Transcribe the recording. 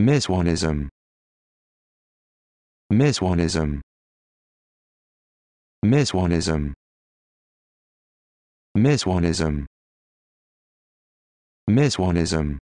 Miswanism. Miswanism. Miswanism. Miswanism. Miswanism.